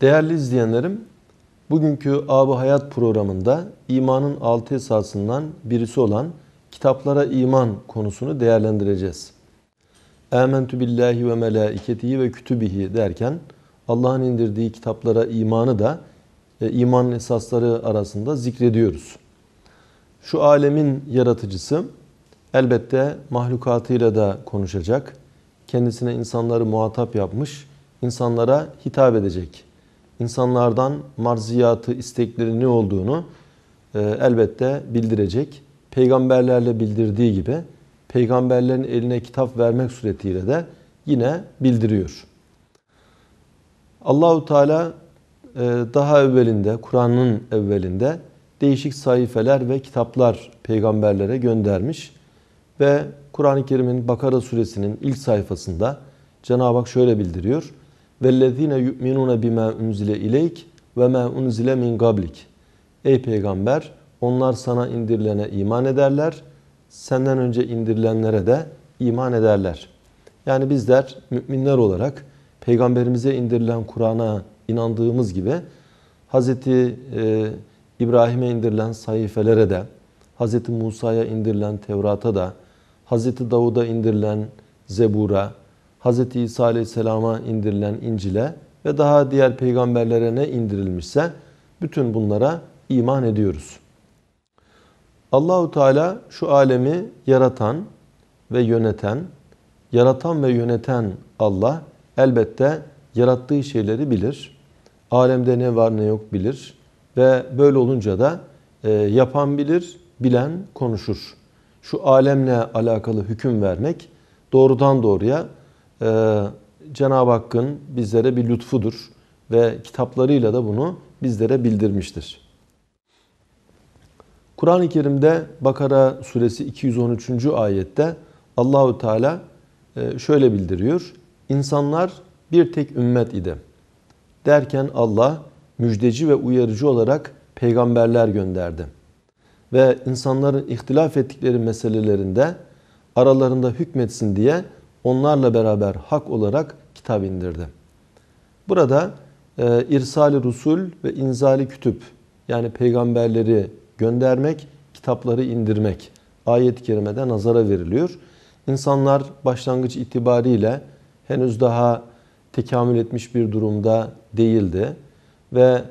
Değerli izleyenlerim, bugünkü Abu Hayat programında imanın altı esasından birisi olan kitaplara iman konusunu değerlendireceğiz. Ementü billahi ve melaiketihi ve kütübihi derken Allah'ın indirdiği kitaplara imanı da e, imanın esasları arasında zikrediyoruz. Şu alemin yaratıcısı elbette mahlukatıyla da konuşacak. Kendisine insanları muhatap yapmış, insanlara hitap edecek insanlardan marziyatı, istekleri ne olduğunu e, elbette bildirecek. Peygamberlerle bildirdiği gibi peygamberlerin eline kitap vermek suretiyle de yine bildiriyor. Allahu Teala e, daha evvelinde, Kur'an'ın evvelinde değişik sayfeler ve kitaplar peygamberlere göndermiş ve Kur'an-ı Kerim'in Bakara suresinin ilk sayfasında Cenab-ı Hak şöyle bildiriyor vellezine yu'minuna bima unzile ileyk ve ma unzile min gablik. Ey peygamber onlar sana indirilene iman ederler. Senden önce indirilenlere de iman ederler. Yani bizler müminler olarak peygamberimize indirilen Kur'an'a inandığımız gibi Hz. E, İbrahim'e indirilen sayfelere de, Hz. Musa'ya indirilen Tevrat'a da, Hz. Davud'a indirilen Zebur'a, Hz. İsa Aleyhisselam'a indirilen İncil'e ve daha diğer peygamberlere ne indirilmişse bütün bunlara iman ediyoruz. Allahu Teala şu alemi yaratan ve yöneten, yaratan ve yöneten Allah elbette yarattığı şeyleri bilir. Alemde ne var ne yok bilir ve böyle olunca da e, yapan bilir, bilen konuşur. Şu alemle alakalı hüküm vermek doğrudan doğruya e, Cenab-ı Hakk'ın bizlere bir lütfudur ve kitaplarıyla da bunu bizlere bildirmiştir. Kur'an-ı Kerim'de Bakara suresi 213. ayette Allahu Teala e, şöyle bildiriyor. İnsanlar bir tek ümmet idi. Derken Allah müjdeci ve uyarıcı olarak peygamberler gönderdi. Ve insanların ihtilaf ettikleri meselelerinde aralarında hükmetsin diye onlarla beraber hak olarak kitap indirdi. Burada e, irsali rusul ve inzali kütüp yani peygamberleri göndermek, kitapları indirmek ayet-i kerimede nazara veriliyor. İnsanlar başlangıç itibariyle henüz daha tekamül etmiş bir durumda değildi ve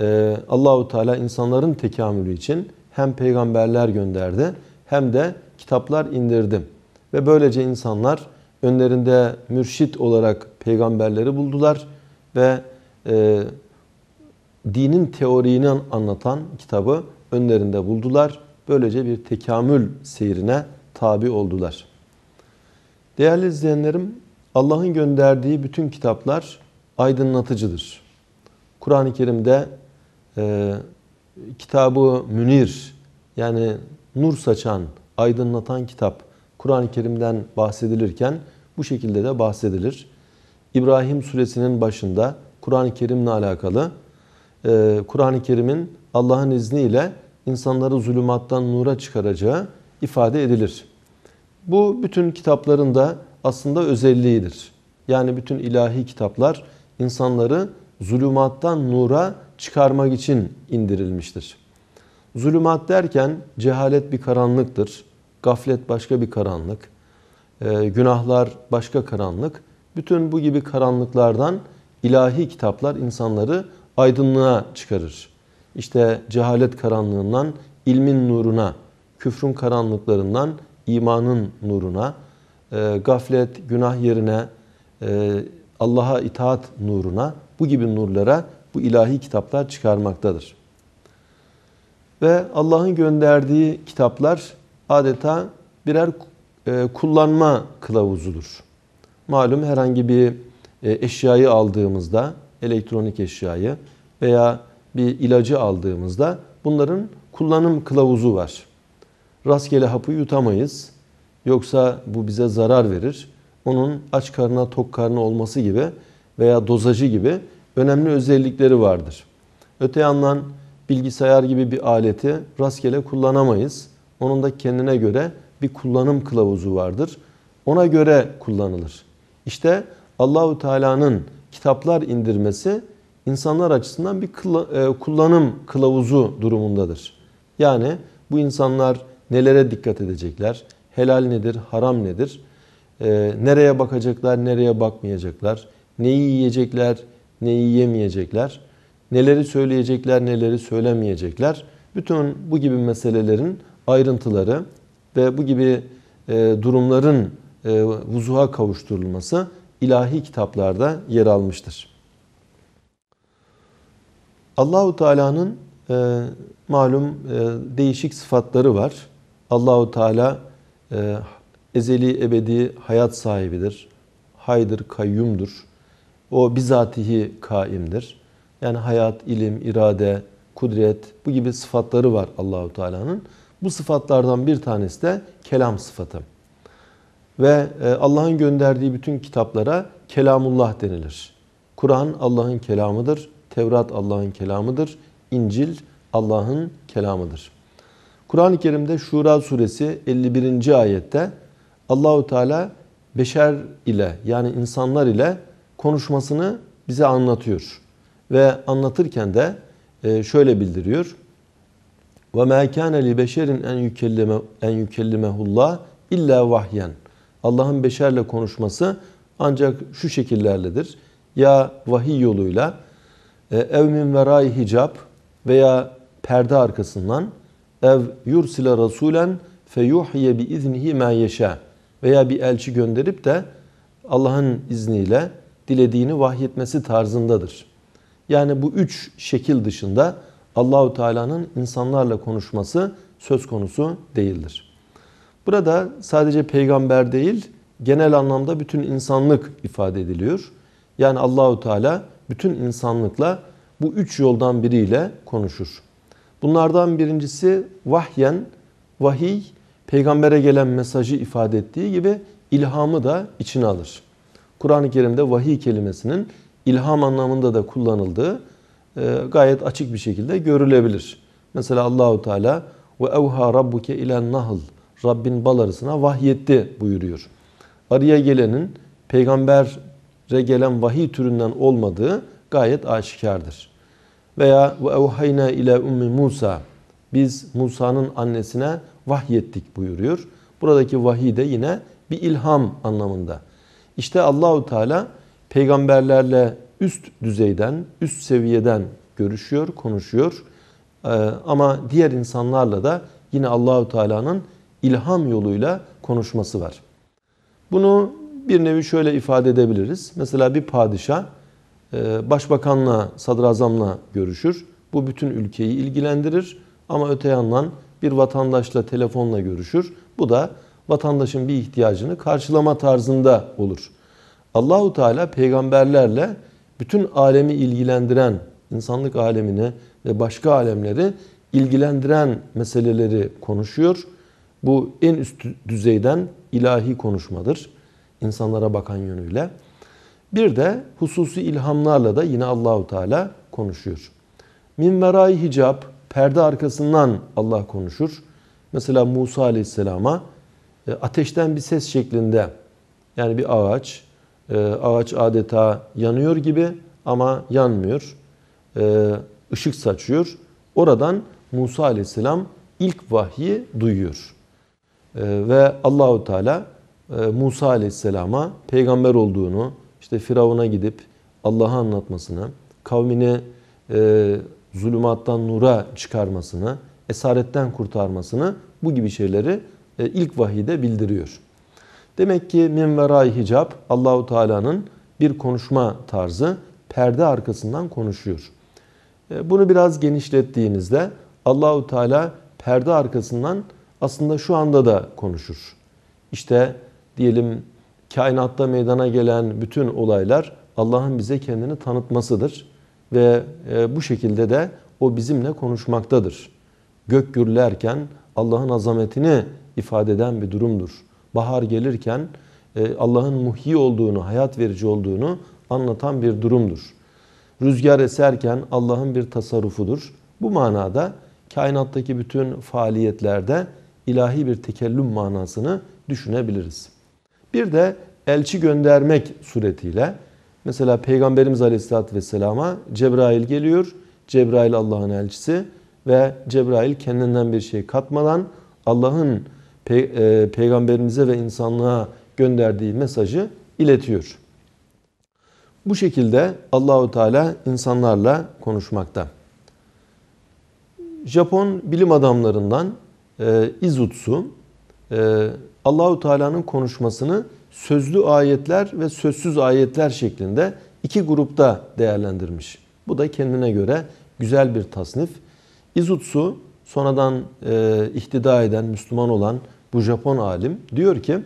e, Allahu Teala insanların tekamülü için hem peygamberler gönderdi hem de kitaplar indirdi ve böylece insanlar önlerinde mürşit olarak peygamberleri buldular ve e, dinin teorini anlatan kitabı önlerinde buldular. Böylece bir tekamül seyrine tabi oldular. Değerli izleyenlerim, Allah'ın gönderdiği bütün kitaplar aydınlatıcıdır. Kur'an-ı Kerim'de e, kitabı münir yani nur saçan, aydınlatan kitap Kur'an-ı Kerim'den bahsedilirken bu şekilde de bahsedilir. İbrahim suresinin başında Kur'an-ı Kerim'le alakalı e, Kur'an-ı Kerim'in Allah'ın izniyle insanları zulümattan nura çıkaracağı ifade edilir. Bu bütün kitapların da aslında özelliğidir. Yani bütün ilahi kitaplar insanları zulümattan nura çıkarmak için indirilmiştir. Zulümat derken cehalet bir karanlıktır. Gaflet başka bir karanlık. Ee, günahlar başka karanlık. Bütün bu gibi karanlıklardan ilahi kitaplar insanları aydınlığa çıkarır. İşte cehalet karanlığından ilmin nuruna, küfrün karanlıklarından imanın nuruna, e, gaflet, günah yerine, e, Allah'a itaat nuruna, bu gibi nurlara bu ilahi kitaplar çıkarmaktadır. Ve Allah'ın gönderdiği kitaplar adeta birer e, kullanma kılavuzudur. Malum herhangi bir e, eşyayı aldığımızda, elektronik eşyayı veya bir ilacı aldığımızda bunların kullanım kılavuzu var. Rastgele hapı yutamayız. Yoksa bu bize zarar verir. Onun aç karnına tok karnına olması gibi veya dozajı gibi önemli özellikleri vardır. Öte yandan bilgisayar gibi bir aleti rastgele kullanamayız. Onun da kendine göre bir kullanım kılavuzu vardır. Ona göre kullanılır. İşte Allahu Teala'nın kitaplar indirmesi insanlar açısından bir e, kullanım kılavuzu durumundadır. Yani bu insanlar nelere dikkat edecekler? Helal nedir, haram nedir? E, nereye bakacaklar, nereye bakmayacaklar? Neyi yiyecekler, neyi yemeyecekler? Neleri söyleyecekler, neleri söylemeyecekler? Bütün bu gibi meselelerin ayrıntıları ve bu gibi e, durumların e, vuzuha kavuşturulması ilahi kitaplarda yer almıştır. Allahu Teala'nın e, malum e, değişik sıfatları var. Allahu Teala ezeli ebedi hayat sahibidir. Haydır, kayyumdur. O bizatihi kaimdir. Yani hayat, ilim, irade, kudret bu gibi sıfatları var Allahu Teala'nın. Bu sıfatlardan bir tanesi de kelam sıfatı. Ve e, Allah'ın gönderdiği bütün kitaplara kelamullah denilir. Kur'an Allah'ın kelamıdır, Tevrat Allah'ın kelamıdır, İncil Allah'ın kelamıdır. Kur'an-ı Kerim'de Şura suresi 51. ayette Allahu Teala beşer ile yani insanlar ile konuşmasını bize anlatıyor. Ve anlatırken de e, şöyle bildiriyor. Ve ma kana li beşerin en yukellime en yukellimehullah illa vahyen. Allah'ın beşerle konuşması ancak şu şekillerledir. Ya vahiy yoluyla e, ev min verai hicab veya perde arkasından ev yursile rasulen feyuhye bi iznihi ma yeşe veya bir elçi gönderip de Allah'ın izniyle dilediğini vahyetmesi tarzındadır. Yani bu üç şekil dışında Allahu Teala'nın insanlarla konuşması söz konusu değildir. Burada sadece peygamber değil, genel anlamda bütün insanlık ifade ediliyor. Yani Allahu Teala bütün insanlıkla bu üç yoldan biriyle konuşur. Bunlardan birincisi vahyen, vahiy, peygambere gelen mesajı ifade ettiği gibi ilhamı da içine alır. Kur'an-ı Kerim'de vahiy kelimesinin ilham anlamında da kullanıldığı e, gayet açık bir şekilde görülebilir. Mesela Allahu Teala ve evha rabbuke ile nahl Rabbin bal arısına vahyetti buyuruyor. Arıya gelenin peygambere gelen vahiy türünden olmadığı gayet aşikardır. Veya ve evhayna ile ummi Musa biz Musa'nın annesine vahyettik buyuruyor. Buradaki vahiy de yine bir ilham anlamında. İşte Allahu Teala peygamberlerle üst düzeyden, üst seviyeden görüşüyor, konuşuyor. Ee, ama diğer insanlarla da yine Allahü Teala'nın ilham yoluyla konuşması var. Bunu bir nevi şöyle ifade edebiliriz. Mesela bir padişah e, başbakanla, sadrazamla görüşür. Bu bütün ülkeyi ilgilendirir ama öte yandan bir vatandaşla telefonla görüşür. Bu da vatandaşın bir ihtiyacını karşılama tarzında olur. Allahu Teala peygamberlerle bütün alemi ilgilendiren, insanlık alemini ve başka alemleri ilgilendiren meseleleri konuşuyor. Bu en üst düzeyden ilahi konuşmadır insanlara bakan yönüyle. Bir de hususi ilhamlarla da yine Allahu Teala konuşuyor. Min verai hicab perde arkasından Allah konuşur. Mesela Musa Aleyhisselam'a e, ateşten bir ses şeklinde yani bir ağaç ee, ağaç adeta yanıyor gibi ama yanmıyor. Işık ee, saçıyor. Oradan Musa aleyhisselam ilk vahyi duyuyor. Ee, ve Allahu Teala e, Musa aleyhisselama peygamber olduğunu, işte Firavun'a gidip Allah'a anlatmasını, kavmini e, zulümattan nura çıkarmasını, esaretten kurtarmasını bu gibi şeyleri e, ilk vahide bildiriyor. Demek ki min verai hicab Allahu Teala'nın bir konuşma tarzı perde arkasından konuşuyor. E, bunu biraz genişlettiğimizde Allahu Teala perde arkasından aslında şu anda da konuşur. İşte diyelim kainatta meydana gelen bütün olaylar Allah'ın bize kendini tanıtmasıdır ve e, bu şekilde de o bizimle konuşmaktadır. Gök gürlerken Allah'ın azametini ifade eden bir durumdur bahar gelirken e, Allah'ın muhi olduğunu, hayat verici olduğunu anlatan bir durumdur. Rüzgar eserken Allah'ın bir tasarrufudur. Bu manada kainattaki bütün faaliyetlerde ilahi bir tekellüm manasını düşünebiliriz. Bir de elçi göndermek suretiyle mesela Peygamberimiz Aleyhisselatü Vesselam'a Cebrail geliyor. Cebrail Allah'ın elçisi ve Cebrail kendinden bir şey katmadan Allah'ın pe e, peygamberimize ve insanlığa gönderdiği mesajı iletiyor. Bu şekilde Allahu Teala insanlarla konuşmakta. Japon bilim adamlarından e, Izutsu e, Allahu Teala'nın konuşmasını sözlü ayetler ve sözsüz ayetler şeklinde iki grupta değerlendirmiş. Bu da kendine göre güzel bir tasnif. Izutsu sonradan e, ihtida eden, Müslüman olan bu Japon alim diyor ki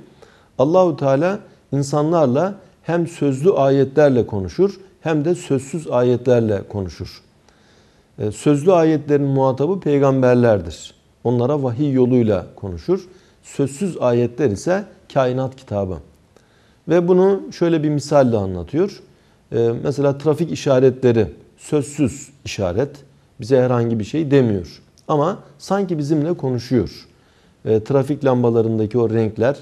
Allahu Teala insanlarla hem sözlü ayetlerle konuşur hem de sözsüz ayetlerle konuşur. E, sözlü ayetlerin muhatabı peygamberlerdir. Onlara vahiy yoluyla konuşur. Sözsüz ayetler ise kainat kitabı. Ve bunu şöyle bir misalle anlatıyor. E, mesela trafik işaretleri sözsüz işaret bize herhangi bir şey demiyor. Ama sanki bizimle konuşuyor. E, trafik lambalarındaki o renkler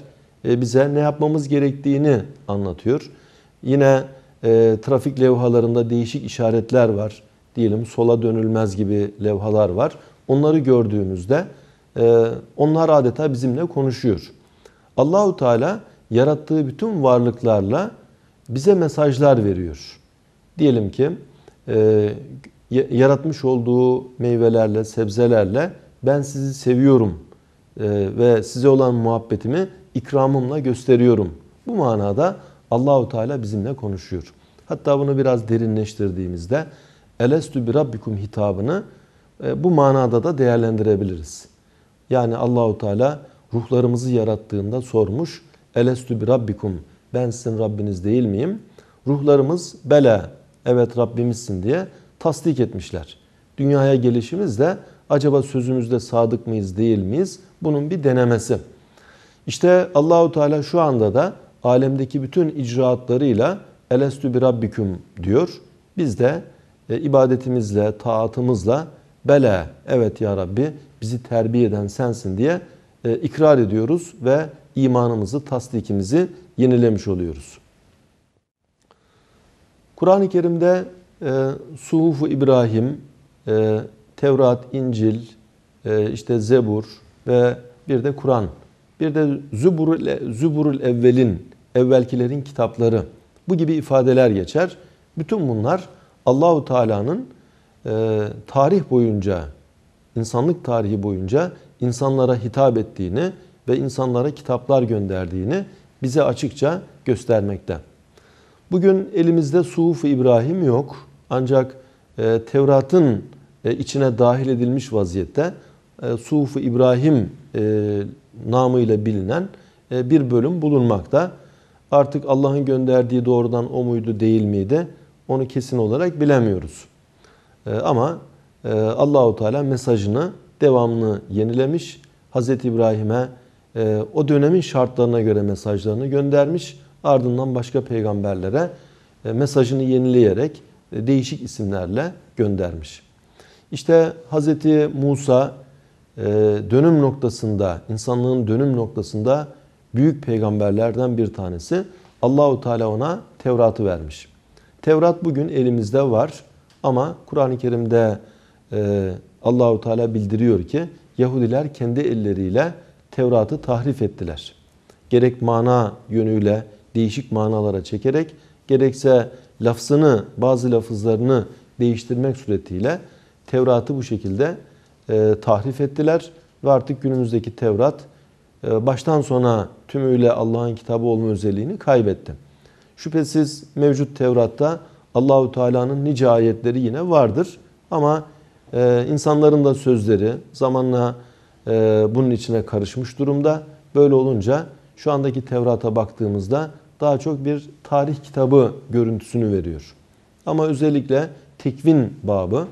e, bize ne yapmamız gerektiğini anlatıyor. Yine e, trafik levhalarında değişik işaretler var. Diyelim sola dönülmez gibi levhalar var. Onları gördüğümüzde e, onlar adeta bizimle konuşuyor. Allahu Teala yarattığı bütün varlıklarla bize mesajlar veriyor. Diyelim ki e, yaratmış olduğu meyvelerle, sebzelerle ben sizi seviyorum e, ve size olan muhabbetimi ikramımla gösteriyorum. Bu manada Allahu Teala bizimle konuşuyor. Hatta bunu biraz derinleştirdiğimizde Elestü bi rabbikum hitabını e, bu manada da değerlendirebiliriz. Yani Allahu Teala ruhlarımızı yarattığında sormuş. Elestü bi rabbikum. Ben sizin Rabbiniz değil miyim? Ruhlarımız bela. Evet Rabbimizsin diye tasdik etmişler. Dünyaya gelişimizle acaba sözümüzde sadık mıyız değil miyiz? Bunun bir denemesi. İşte Allahu Teala şu anda da alemdeki bütün icraatlarıyla elestü bir rabbiküm diyor. Biz de e, ibadetimizle, taatımızla bele evet ya Rabbi bizi terbiye eden sensin diye e, ikrar ediyoruz ve imanımızı, tasdikimizi yenilemiş oluyoruz. Kur'an-ı Kerim'de e, Suhufu İbrahim, e, Tevrat, İncil, e, işte Zebur ve bir de Kur'an. Bir de Züburul, Züburul Evvelin, evvelkilerin kitapları. Bu gibi ifadeler geçer. Bütün bunlar Allahu Teala'nın e, tarih boyunca, insanlık tarihi boyunca insanlara hitap ettiğini ve insanlara kitaplar gönderdiğini bize açıkça göstermekte. Bugün elimizde Suhuf-i İbrahim yok. Ancak e, Tevrat'ın e, içine dahil edilmiş vaziyette e, Sufu İbrahim e, namıyla bilinen e, bir bölüm bulunmakta. Artık Allah'ın gönderdiği doğrudan o muydu değil miydi onu kesin olarak bilemiyoruz. E, ama e, Allahu Teala mesajını devamlı yenilemiş. Hz. İbrahim'e e, o dönemin şartlarına göre mesajlarını göndermiş. Ardından başka peygamberlere e, mesajını yenileyerek e, değişik isimlerle göndermiş. İşte Hz. Musa e, dönüm noktasında, insanlığın dönüm noktasında büyük peygamberlerden bir tanesi. Allahu Teala ona Tevrat'ı vermiş. Tevrat bugün elimizde var ama Kur'an-ı Kerim'de e, Allahu Teala bildiriyor ki Yahudiler kendi elleriyle Tevrat'ı tahrif ettiler. Gerek mana yönüyle değişik manalara çekerek gerekse lafzını, bazı lafızlarını değiştirmek suretiyle Tevrat'ı bu şekilde e, tahrif ettiler ve artık günümüzdeki Tevrat e, baştan sona tümüyle Allah'ın kitabı olma özelliğini kaybetti. Şüphesiz mevcut Tevrat'ta Allahu Teala'nın nice ayetleri yine vardır ama e, insanların da sözleri zamanla e, bunun içine karışmış durumda. Böyle olunca şu andaki Tevrat'a baktığımızda daha çok bir tarih kitabı görüntüsünü veriyor. Ama özellikle tekvin babı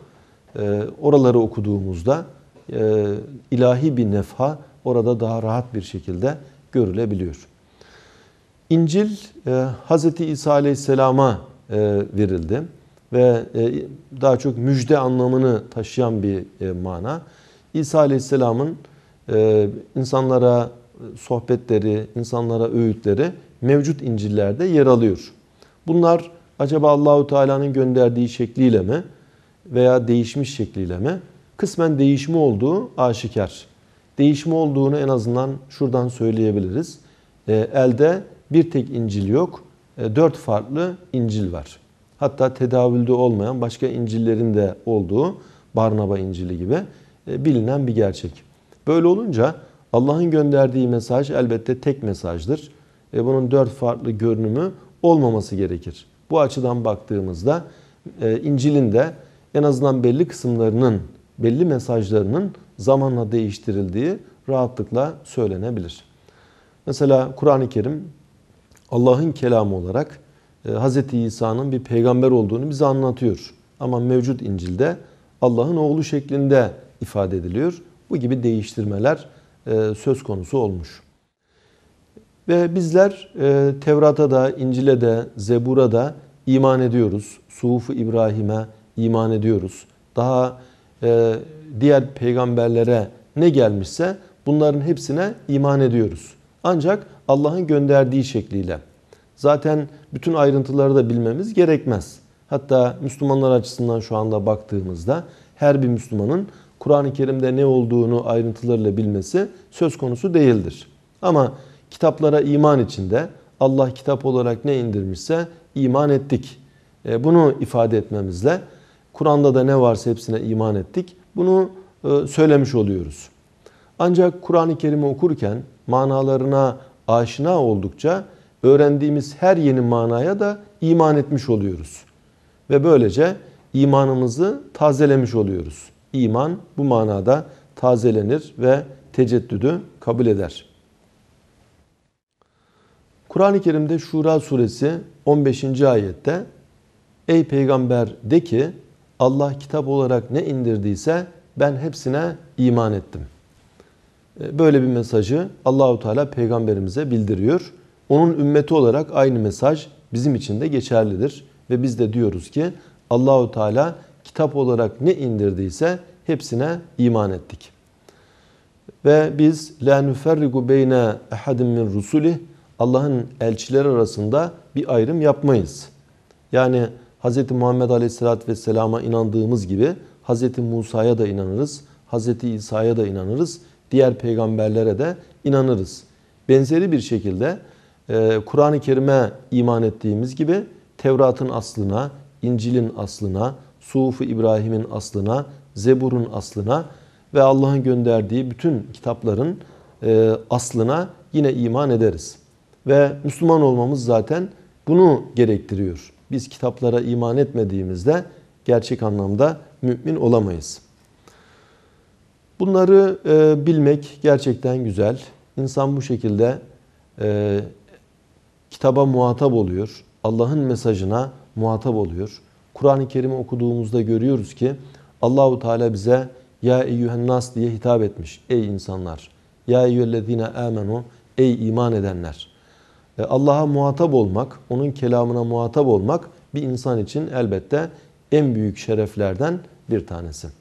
e, oraları okuduğumuzda e, ilahi bir nefha orada daha rahat bir şekilde görülebiliyor. İncil e, Hz. İsa Aleyhisselam'a e, verildi ve e, daha çok müjde anlamını taşıyan bir mana. İsa Aleyhisselam'ın e, insanlara sohbetleri, insanlara öğütleri mevcut İncil'lerde yer alıyor. Bunlar acaba Allahu Teala'nın gönderdiği şekliyle mi veya değişmiş şekliyle mi? Kısmen değişimi olduğu aşikar. Değişimi olduğunu en azından şuradan söyleyebiliriz. E, elde bir tek İncil yok, e, dört farklı İncil var. Hatta tedavülde olmayan başka İncil'lerin de olduğu Barnaba İncil'i gibi e, bilinen bir gerçek. Böyle olunca Allah'ın gönderdiği mesaj elbette tek mesajdır e, bunun dört farklı görünümü olmaması gerekir. Bu açıdan baktığımızda e, İncil'in de en azından belli kısımlarının, belli mesajlarının zamanla değiştirildiği rahatlıkla söylenebilir. Mesela Kur'an-ı Kerim Allah'ın kelamı olarak e, Hz. İsa'nın bir peygamber olduğunu bize anlatıyor. Ama mevcut İncil'de Allah'ın oğlu şeklinde ifade ediliyor. Bu gibi değiştirmeler e, söz konusu olmuş. Ve bizler e, Tevrat'a da, İncil'e de, Zebur'a da iman ediyoruz. Suhufu İbrahim'e iman ediyoruz. Daha e, diğer peygamberlere ne gelmişse bunların hepsine iman ediyoruz. Ancak Allah'ın gönderdiği şekliyle. Zaten bütün ayrıntıları da bilmemiz gerekmez. Hatta Müslümanlar açısından şu anda baktığımızda her bir Müslümanın Kur'an-ı Kerim'de ne olduğunu ayrıntılarıyla bilmesi söz konusu değildir. Ama kitaplara iman içinde Allah kitap olarak ne indirmişse iman ettik. E, bunu ifade etmemizle Kur'an'da da ne varsa hepsine iman ettik. Bunu e, söylemiş oluyoruz. Ancak Kur'an-ı Kerim'i okurken manalarına aşina oldukça öğrendiğimiz her yeni manaya da iman etmiş oluyoruz. Ve böylece imanımızı tazelemiş oluyoruz. İman bu manada tazelenir ve teceddüdü kabul eder.'' Kur'an-ı Kerim'de Şura suresi 15. ayette Ey peygamber de ki Allah kitap olarak ne indirdiyse ben hepsine iman ettim. E, böyle bir mesajı Allahu Teala peygamberimize bildiriyor. Onun ümmeti olarak aynı mesaj bizim için de geçerlidir ve biz de diyoruz ki Allahu Teala kitap olarak ne indirdiyse hepsine iman ettik. Ve biz la nuferriku beyne ehadin min rusulih Allah'ın elçiler arasında bir ayrım yapmayız. Yani Hz. Muhammed Aleyhisselatü Vesselam'a inandığımız gibi Hz. Musa'ya da inanırız, Hz. İsa'ya da inanırız, diğer peygamberlere de inanırız. Benzeri bir şekilde e, Kur'an-ı Kerim'e iman ettiğimiz gibi Tevrat'ın aslına, İncil'in aslına, Suhuf-ı İbrahim'in aslına, Zebur'un aslına ve Allah'ın gönderdiği bütün kitapların e, aslına yine iman ederiz ve Müslüman olmamız zaten bunu gerektiriyor. Biz kitaplara iman etmediğimizde gerçek anlamda mümin olamayız. Bunları e, bilmek gerçekten güzel. İnsan bu şekilde e, kitaba muhatap oluyor. Allah'ın mesajına muhatap oluyor. Kur'an-ı Kerim'i okuduğumuzda görüyoruz ki Allahu Teala bize ya eyyühen nas diye hitap etmiş. Ey insanlar. Ya eyyühellezine amenu. Ey iman edenler. E, Allah'a muhatap olmak, onun kelamına muhatap olmak bir insan için elbette en büyük şereflerden bir tanesi.